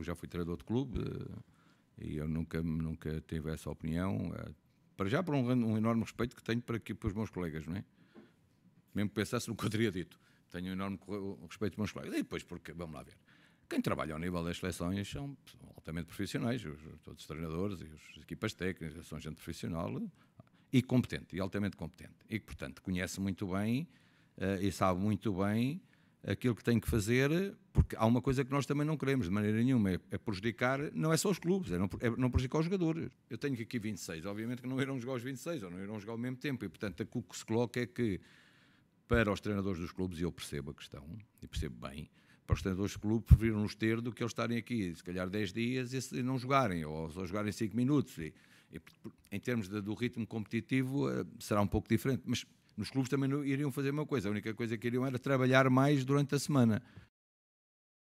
eu já fui treinador de clube eh, e eu nunca, nunca tive essa opinião. Eh, para já, por um, um enorme respeito que tenho para, aqui, para os meus colegas, não é? Mesmo pensasse no que eu teria dito. Tenho um enorme respeito pelos meus colegas. E depois, porque, vamos lá ver, quem trabalha ao nível das seleções são altamente profissionais, os, todos os treinadores e as equipas técnicas, são gente profissional eh, e competente, e altamente competente. E que, portanto, conhece muito bem uh, e sabe muito bem aquilo que tem que fazer, porque há uma coisa que nós também não queremos de maneira nenhuma, é, é prejudicar, não é só os clubes, é não, é não, prejudicar os jogadores. Eu tenho aqui 26, obviamente que não irão jogar os 26, ou não irão jogar ao mesmo tempo, e portanto o que se coloca é que para os treinadores dos clubes, e eu percebo a questão, e percebo bem, para os treinadores dos clubes preferiram nos ter do que eles estarem aqui, se calhar 10 dias e não jogarem, ou só jogarem 5 minutos. E, e, em termos de, do ritmo competitivo, eh, será um pouco diferente, mas nos clubes também não, iriam fazer uma coisa, a única coisa que iriam era trabalhar mais durante a semana.